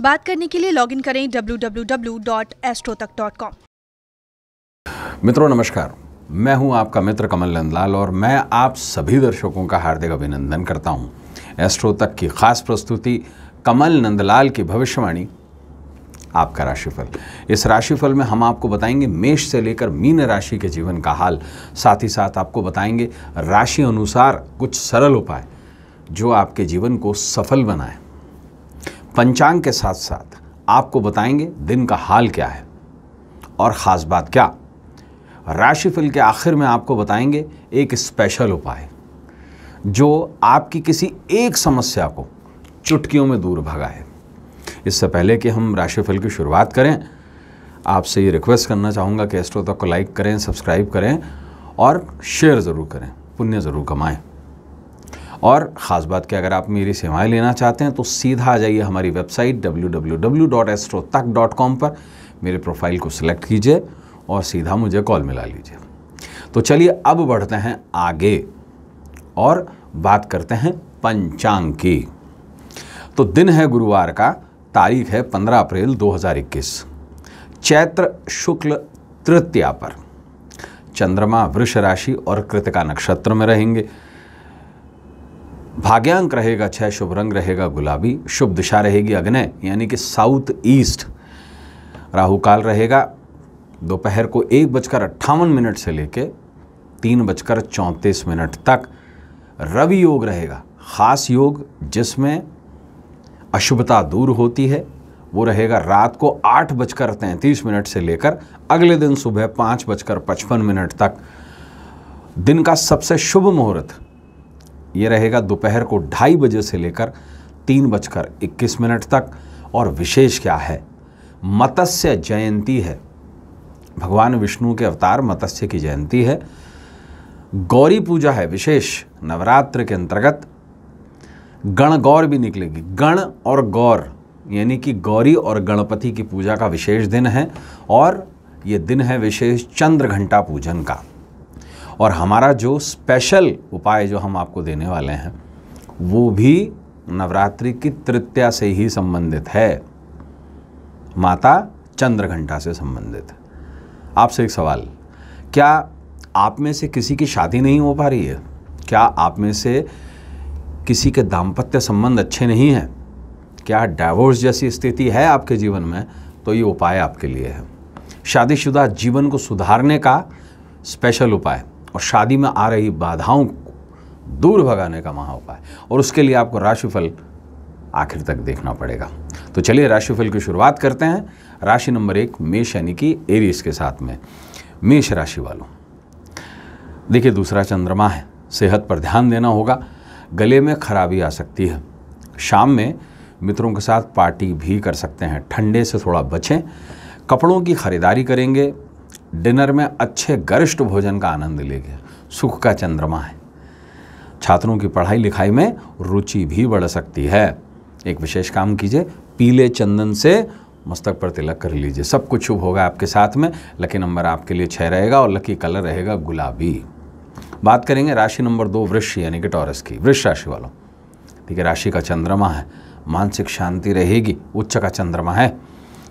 बात करने के लिए लॉगिन करें www.astrotak.com मित्रों नमस्कार मैं हूं आपका मित्र कमल नंदलाल और मैं आप सभी दर्शकों का हार्दिक अभिनंदन करता हूं एस्ट्रो तक की खास प्रस्तुति कमल नंदलाल की भविष्यवाणी आपका राशिफल इस राशिफल में हम आपको बताएंगे मेष से लेकर मीन राशि के जीवन का हाल साथ ही साथ आपको बताएंगे राशि अनुसार कुछ सरल उपाय जो आपके जीवन को सफल बनाए पंचांग के साथ साथ आपको बताएंगे दिन का हाल क्या है और ख़ास बात क्या राशिफल के आखिर में आपको बताएंगे एक स्पेशल उपाय जो आपकी किसी एक समस्या को चुटकियों में दूर है इससे पहले कि हम राशिफल की शुरुआत करें आपसे ये रिक्वेस्ट करना चाहूँगा कि एस्ट्रो तक को लाइक करें सब्सक्राइब करें और शेयर ज़रूर करें पुण्य ज़रूर कमाएँ और ख़ास बात कि अगर आप मेरी सेवाएं लेना चाहते हैं तो सीधा आ जाइए हमारी वेबसाइट www.astrotak.com पर मेरे प्रोफाइल को सिलेक्ट कीजिए और सीधा मुझे कॉल मिला लीजिए तो चलिए अब बढ़ते हैं आगे और बात करते हैं पंचांग की तो दिन है गुरुवार का तारीख है 15 अप्रैल 2021 चैत्र शुक्ल तृतीया पर चंद्रमा वृष राशि और कृतिका नक्षत्र में रहेंगे भाग्यांक रहेगा छः शुभ रंग रहेगा गुलाबी शुभ दिशा रहेगी अग्नय यानी कि साउथ ईस्ट राहु काल रहेगा दोपहर को एक बजकर अट्ठावन मिनट से लेकर तीन बजकर चौंतीस मिनट तक रवि योग रहेगा खास योग जिसमें अशुभता दूर होती है वो रहेगा रात को आठ बजकर तैंतीस मिनट से लेकर अगले दिन सुबह पाँच बजकर पचपन मिनट तक दिन का सबसे शुभ मुहूर्त ये रहेगा दोपहर को ढाई बजे से लेकर तीन बजकर इक्कीस मिनट तक और विशेष क्या है मत्स्य जयंती है भगवान विष्णु के अवतार मत्स्य की जयंती है गौरी पूजा है विशेष नवरात्र के अंतर्गत गण गौर भी निकलेगी गण और गौर यानी कि गौरी और गणपति की पूजा का विशेष दिन है और ये दिन है विशेष चंद्र घंटा पूजन का और हमारा जो स्पेशल उपाय जो हम आपको देने वाले हैं वो भी नवरात्रि की तृतीया से ही संबंधित है माता चंद्र घंटा से संबंधित आपसे एक सवाल क्या आप में से किसी की शादी नहीं हो पा रही है क्या आप में से किसी के दाम्पत्य संबंध अच्छे नहीं हैं क्या डाइवोर्स जैसी स्थिति है आपके जीवन में तो ये उपाय आपके लिए है शादीशुदा जीवन को सुधारने का स्पेशल उपाय और शादी में आ रही बाधाओं को दूर भगाने का महा उपाय और उसके लिए आपको राशिफल आखिर तक देखना पड़ेगा तो चलिए राशिफल की शुरुआत करते हैं राशि नंबर एक मेष यानी कि एरीज के साथ में मेष राशि वालों देखिए दूसरा चंद्रमा है सेहत पर ध्यान देना होगा गले में खराबी आ सकती है शाम में मित्रों के साथ पार्टी भी कर सकते हैं ठंडे से थोड़ा बचें कपड़ों की खरीदारी करेंगे डिनर में अच्छे गरिष्ठ भोजन का आनंद गया सुख का चंद्रमा है छात्रों की पढ़ाई लिखाई में रुचि भी बढ़ सकती है एक विशेष काम कीजिए पीले चंदन से मस्तक पर तिलक कर लीजिए सब कुछ शुभ होगा आपके साथ में लकी नंबर आपके लिए छः रहेगा और लकी कलर रहेगा गुलाबी बात करेंगे राशि नंबर दो वृक्ष यानी कि टॉरस की वृक्ष राशि वालों ठीक है राशि का चंद्रमा है मानसिक शांति रहेगी उच्च का चंद्रमा है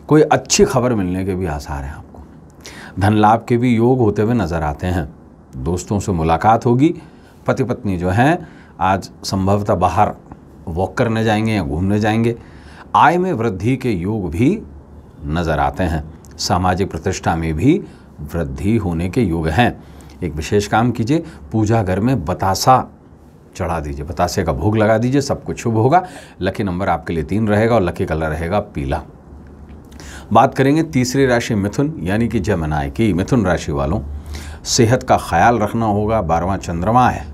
कोई अच्छी खबर मिलने के भी आसार हैं धन लाभ के भी योग होते हुए नज़र आते हैं दोस्तों से मुलाकात होगी पति पत्नी जो हैं आज संभवतः बाहर वॉक करने जाएंगे या घूमने जाएंगे आय में वृद्धि के योग भी नज़र आते हैं सामाजिक प्रतिष्ठा में भी वृद्धि होने के योग हैं एक विशेष काम कीजिए पूजा घर में बतासा चढ़ा दीजिए बतासे का भोग लगा दीजिए सब कुछ शुभ होगा लकी नंबर आपके लिए तीन रहेगा और लकी कलर रहेगा पीला बात करेंगे तीसरी राशि मिथुन यानी कि जमनाय की मिथुन राशि वालों सेहत का ख्याल रखना होगा बारहवां चंद्रमा है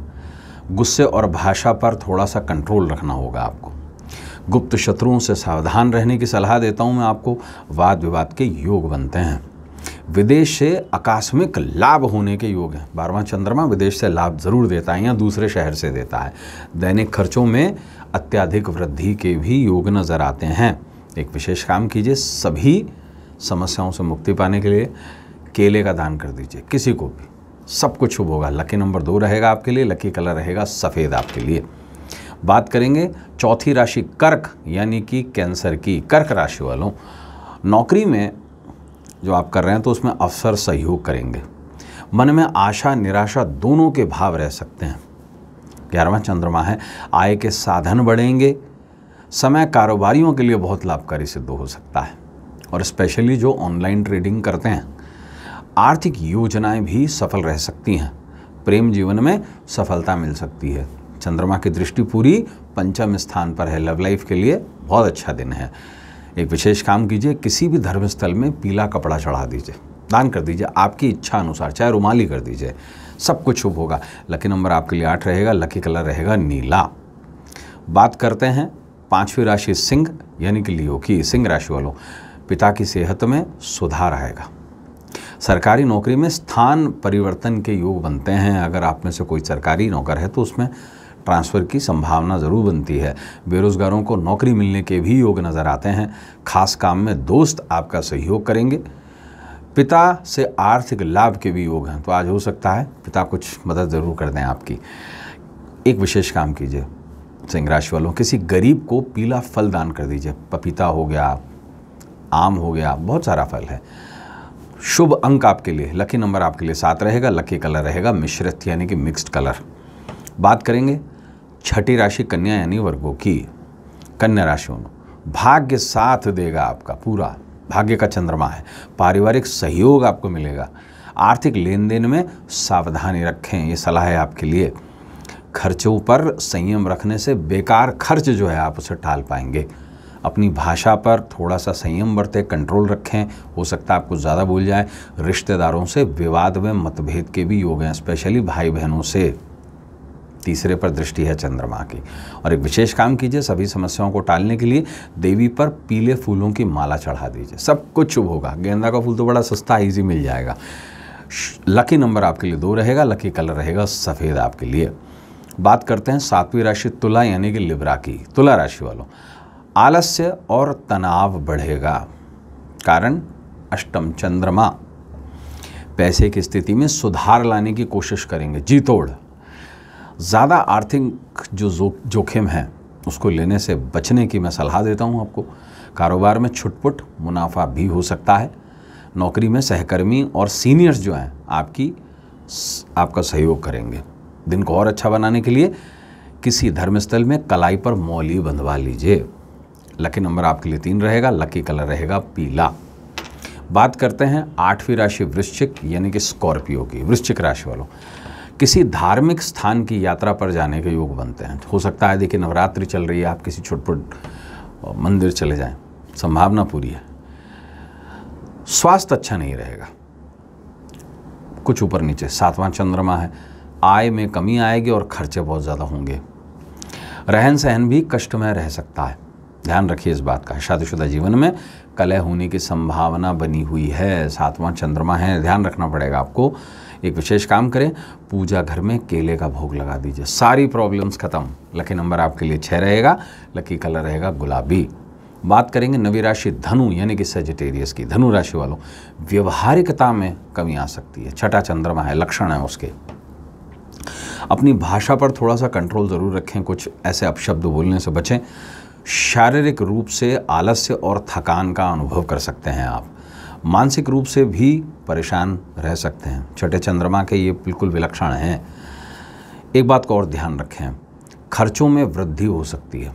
गुस्से और भाषा पर थोड़ा सा कंट्रोल रखना होगा आपको गुप्त शत्रुओं से सावधान रहने की सलाह देता हूँ मैं आपको वाद विवाद के योग बनते हैं विदेश से आकस्मिक लाभ होने के योग हैं बारहवां चंद्रमा विदेश से लाभ जरूर देता है या दूसरे शहर से देता है दैनिक खर्चों में अत्याधिक वृद्धि के भी योग नज़र आते हैं एक विशेष काम कीजिए सभी समस्याओं से मुक्ति पाने के लिए केले का दान कर दीजिए किसी को भी सब कुछ शुभ होगा लकी नंबर दो रहेगा आपके लिए लकी कलर रहेगा सफ़ेद आपके लिए बात करेंगे चौथी राशि कर्क यानी कि कैंसर की कर्क राशि वालों नौकरी में जो आप कर रहे हैं तो उसमें अवसर सहयोग करेंगे मन में आशा निराशा दोनों के भाव रह सकते हैं ग्यारहवा चंद्रमा है आय के साधन बढ़ेंगे समय कारोबारियों के लिए बहुत लाभकारी सिद्ध हो सकता है और स्पेशली जो ऑनलाइन ट्रेडिंग करते हैं आर्थिक योजनाएं भी सफल रह सकती हैं प्रेम जीवन में सफलता मिल सकती है चंद्रमा की दृष्टि पूरी पंचम स्थान पर है लव लाइफ के लिए बहुत अच्छा दिन है एक विशेष काम कीजिए किसी भी धर्मस्थल में पीला कपड़ा चढ़ा दीजिए दान कर दीजिए आपकी इच्छा अनुसार चाहे रुमाली कर दीजिए सब कुछ शुभ होगा लकी नंबर आपके लिए आठ रहेगा लकी कलर रहेगा नीला बात करते हैं पांचवी राशि सिंह यानी कि लियो की सिंह राशि वालों पिता की सेहत में सुधार आएगा सरकारी नौकरी में स्थान परिवर्तन के योग बनते हैं अगर आप में से कोई सरकारी नौकर है तो उसमें ट्रांसफ़र की संभावना ज़रूर बनती है बेरोज़गारों को नौकरी मिलने के भी योग नज़र आते हैं खास काम में दोस्त आपका सहयोग करेंगे पिता से आर्थिक लाभ के भी योग हैं तो आज हो सकता है पिता कुछ मदद ज़रूर कर दें आपकी एक विशेष काम कीजिए सिंह राशि वालों किसी गरीब को पीला फल दान कर दीजिए पपीता हो गया आम हो गया बहुत सारा फल है शुभ अंक आपके लिए लकी नंबर आपके लिए सात रहेगा लकी कलर रहेगा मिश्रित यानी कि मिक्स्ड कलर बात करेंगे छठी राशि कन्या यानी वर्गों की कन्या राशि भाग्य साथ देगा आपका पूरा भाग्य का चंद्रमा है पारिवारिक सहयोग आपको मिलेगा आर्थिक लेन देन में सावधानी रखें ये सलाह है आपके लिए खर्चों पर संयम रखने से बेकार खर्च जो है आप उसे टाल पाएंगे अपनी भाषा पर थोड़ा सा संयम बरतें कंट्रोल रखें हो सकता है आपको ज़्यादा बोल जाए रिश्तेदारों से विवाद में मतभेद के भी योग हैं स्पेशली भाई बहनों से तीसरे पर दृष्टि है चंद्रमा की और एक विशेष काम कीजिए सभी समस्याओं को टालने के लिए देवी पर पीले फूलों की माला चढ़ा दीजिए सब कुछ शुभ होगा गेंदा का फूल तो बड़ा सस्ता ईजी मिल जाएगा लकी नंबर आपके लिए दो रहेगा लकी कलर रहेगा सफ़ेद आपके लिए बात करते हैं सातवीं राशि तुला यानी कि लिब्रा की तुला राशि वालों आलस्य और तनाव बढ़ेगा कारण अष्टम चंद्रमा पैसे की स्थिति में सुधार लाने की कोशिश करेंगे जी तोड़ ज़्यादा आर्थिक जो जोखिम है उसको लेने से बचने की मैं सलाह देता हूँ आपको कारोबार में छुटपुट मुनाफा भी हो सकता है नौकरी में सहकर्मी और सीनियर्स जो हैं आपकी आपका सहयोग करेंगे दिन को और अच्छा बनाने के लिए किसी धर्मस्थल में कलाई पर मौली बंधवा लीजिए लकी नंबर आपके लिए तीन रहेगा लकी कलर रहेगा पीला बात करते हैं आठवीं राशि वृश्चिक यानी कि स्कॉर्पियो की वृश्चिक राशि वालों किसी धार्मिक स्थान की यात्रा पर जाने के योग बनते हैं हो सकता है देखिए नवरात्रि चल रही है आप किसी छुटपुट मंदिर चले जाएं संभावना पूरी है स्वास्थ्य अच्छा नहीं रहेगा कुछ ऊपर नीचे सातवां चंद्रमा है आय में कमी आएगी और खर्चे बहुत ज़्यादा होंगे रहन सहन भी कष्ट में रह सकता है ध्यान रखिए इस बात का शादीशुदा जीवन में कलह होने की संभावना बनी हुई है सातवां चंद्रमा है ध्यान रखना पड़ेगा आपको एक विशेष काम करें पूजा घर में केले का भोग लगा दीजिए सारी प्रॉब्लम्स खत्म लकी नंबर आपके लिए छः रहेगा लकी कलर रहेगा गुलाबी बात करेंगे नवी राशि धनु यानी कि सेजिटेरियस की धनु राशि वालों व्यवहारिकता में कमी आ सकती है छठा चंद्रमा है लक्षण है उसके अपनी भाषा पर थोड़ा सा कंट्रोल ज़रूर रखें कुछ ऐसे अपशब्द बोलने से बचें शारीरिक रूप से आलस्य और थकान का अनुभव कर सकते हैं आप मानसिक रूप से भी परेशान रह सकते हैं छठे चंद्रमा के ये बिल्कुल विलक्षण हैं एक बात का और ध्यान रखें खर्चों में वृद्धि हो सकती है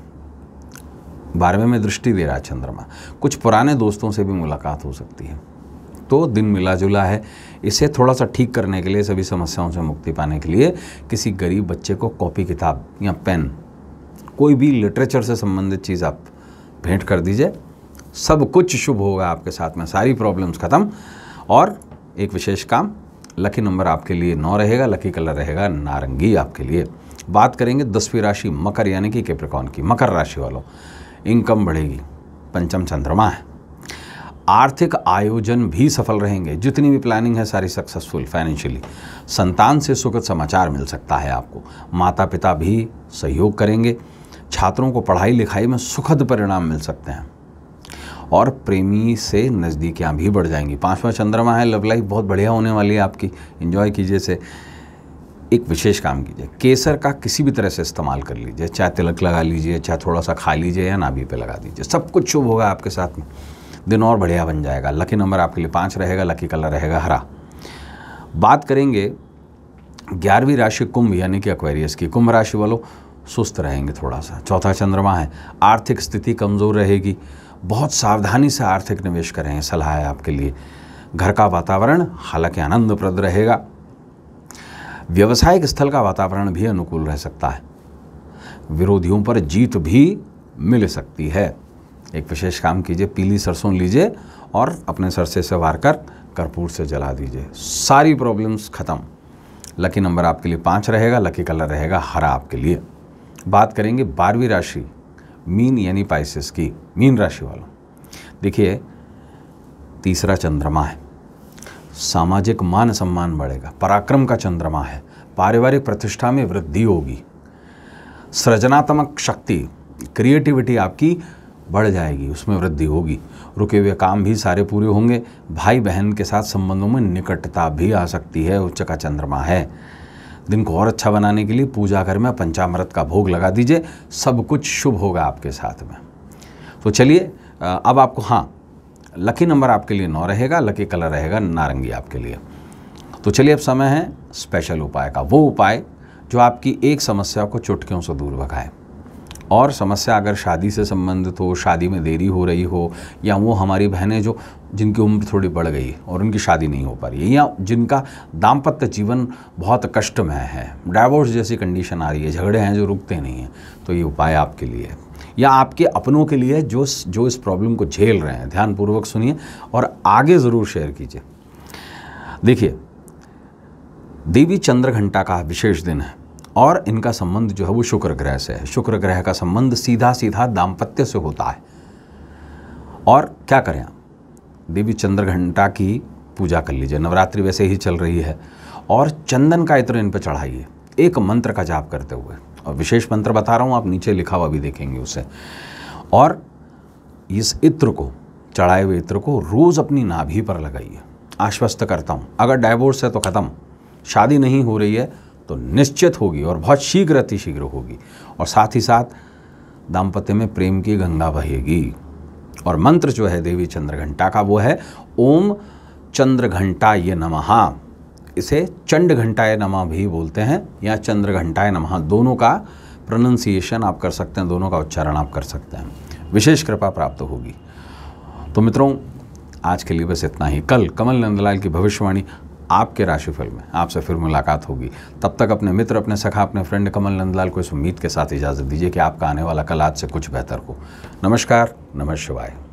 बारहवें में दृष्टि दे रहा है चंद्रमा कुछ पुराने दोस्तों से भी मुलाकात हो सकती है तो दिन मिला जुला है इसे थोड़ा सा ठीक करने के लिए सभी समस्याओं से मुक्ति पाने के लिए किसी गरीब बच्चे को कॉपी किताब या पेन कोई भी लिटरेचर से संबंधित चीज़ आप भेंट कर दीजिए सब कुछ शुभ होगा आपके साथ में सारी प्रॉब्लम्स ख़त्म और एक विशेष काम लकी नंबर आपके लिए नौ रहेगा लकी कलर रहेगा नारंगी आपके लिए बात करेंगे दसवीं राशि मकर यानी कि केप्रिकॉन की मकर राशि वालों इनकम बढ़ेगी पंचम चंद्रमा है आर्थिक आयोजन भी सफल रहेंगे जितनी भी प्लानिंग है सारी सक्सेसफुल फाइनेंशियली संतान से सुखद समाचार मिल सकता है आपको माता पिता भी सहयोग करेंगे छात्रों को पढ़ाई लिखाई में सुखद परिणाम मिल सकते हैं और प्रेमी से नज़दीकियाँ भी बढ़ जाएंगी पाँचवा चंद्रमा है लव लाइफ बहुत बढ़िया होने वाली है आपकी इन्जॉय कीजिए से एक विशेष काम कीजिए केसर का किसी भी तरह से इस्तेमाल कर लीजिए चाहे तिलक लगा लीजिए चाहे थोड़ा सा खा लीजिए या नाभी पे लगा दीजिए सब कुछ शुभ होगा आपके साथ में दिन और बढ़िया बन जाएगा लकी नंबर आपके लिए पाँच रहेगा लकी कलर रहेगा हरा बात करेंगे ग्यारहवीं राशि कुंभ यानी कि अक्वेरियस की कुंभ राशि वालों सुस्त रहेंगे थोड़ा सा चौथा चंद्रमा है आर्थिक स्थिति कमज़ोर रहेगी बहुत सावधानी से आर्थिक निवेश करें सलाह है आपके लिए घर का वातावरण हालांकि आनंदप्रद रहेगा व्यवसायिक स्थल का वातावरण भी अनुकूल रह सकता है विरोधियों पर जीत भी मिल सकती है एक विशेष काम कीजिए पीली सरसों लीजिए और अपने सरसे से वार कर कर्पूर से जला दीजिए सारी प्रॉब्लम्स ख़त्म लकी नंबर आपके लिए पाँच रहेगा लकी कलर रहेगा हरा आपके लिए बात करेंगे बारहवीं राशि मीन यानी पाइसिस की मीन राशि वालों देखिए तीसरा चंद्रमा है सामाजिक मान सम्मान बढ़ेगा पराक्रम का चंद्रमा है पारिवारिक प्रतिष्ठा में वृद्धि होगी सृजनात्मक शक्ति क्रिएटिविटी आपकी बढ़ जाएगी उसमें वृद्धि होगी रुके हुए काम भी सारे पूरे होंगे भाई बहन के साथ संबंधों में निकटता भी आ सकती है उच्च का चंद्रमा है दिन को और अच्छा बनाने के लिए पूजा घर में पंचामृत का भोग लगा दीजिए सब कुछ शुभ होगा आपके साथ में तो चलिए अब आपको हाँ लकी नंबर आपके लिए नौ रहेगा लकी कलर रहेगा नारंगी आपके लिए तो चलिए अब समय है स्पेशल उपाय का वो उपाय जो आपकी एक समस्या को चुटकियों से दूर भगाए और समस्या अगर शादी से संबंधित हो शादी में देरी हो रही हो या वो हमारी बहनें जो जिनकी उम्र थोड़ी बढ़ गई और उनकी शादी नहीं हो पा रही है या जिनका दाम्पत्य जीवन बहुत कष्टमय है डाइवोर्स जैसी कंडीशन आ रही है झगड़े हैं जो रुकते नहीं हैं तो ये उपाय आपके लिए है या आपके अपनों के लिए जो जो इस प्रॉब्लम को झेल रहे हैं ध्यानपूर्वक सुनिए और आगे ज़रूर शेयर कीजिए देखिए देवी चंद्र घंटा का विशेष दिन है और इनका संबंध जो है वो शुक्र ग्रह से है शुक्र ग्रह का संबंध सीधा सीधा दाम्पत्य से होता है और क्या करें आप देवी चंद्र घंटा की पूजा कर लीजिए नवरात्रि वैसे ही चल रही है और चंदन का इत्र इन पर चढ़ाइए एक मंत्र का जाप करते हुए और विशेष मंत्र बता रहा हूँ आप नीचे लिखा हुआ भी देखेंगे उसे और इस इत्र को चढ़ाए हुए इत्र को रोज़ अपनी नाभि पर लगाइए आश्वस्त करता हूँ अगर डाइवोर्स है तो ख़त्म शादी नहीं हो रही है तो निश्चित होगी और बहुत शीघ्र अतिशीघ्र होगी और साथ ही साथ दाम्पत्य में प्रेम की गंगा बहेगी और मंत्र जो है देवी चंद्र घंटा का वो है ओम चंद्र घंटा ये नमः इसे चंड घंटाए नमः भी बोलते हैं या चंद्र घंटाए नमः दोनों का प्रोनंसिएशन आप कर सकते हैं दोनों का उच्चारण आप कर सकते हैं विशेष कृपा प्राप्त होगी तो मित्रों आज के लिए बस इतना ही कल कमल नंदलाल की भविष्यवाणी आपके राशिफल में आपसे फिर मुलाकात होगी तब तक अपने मित्र अपने सखा अपने फ्रेंड कमल नंदलाल को इस उम्मीद के साथ इजाज़त दीजिए कि आपका आने वाला कल आज से कुछ बेहतर हो नमस्कार नमस् शिवाय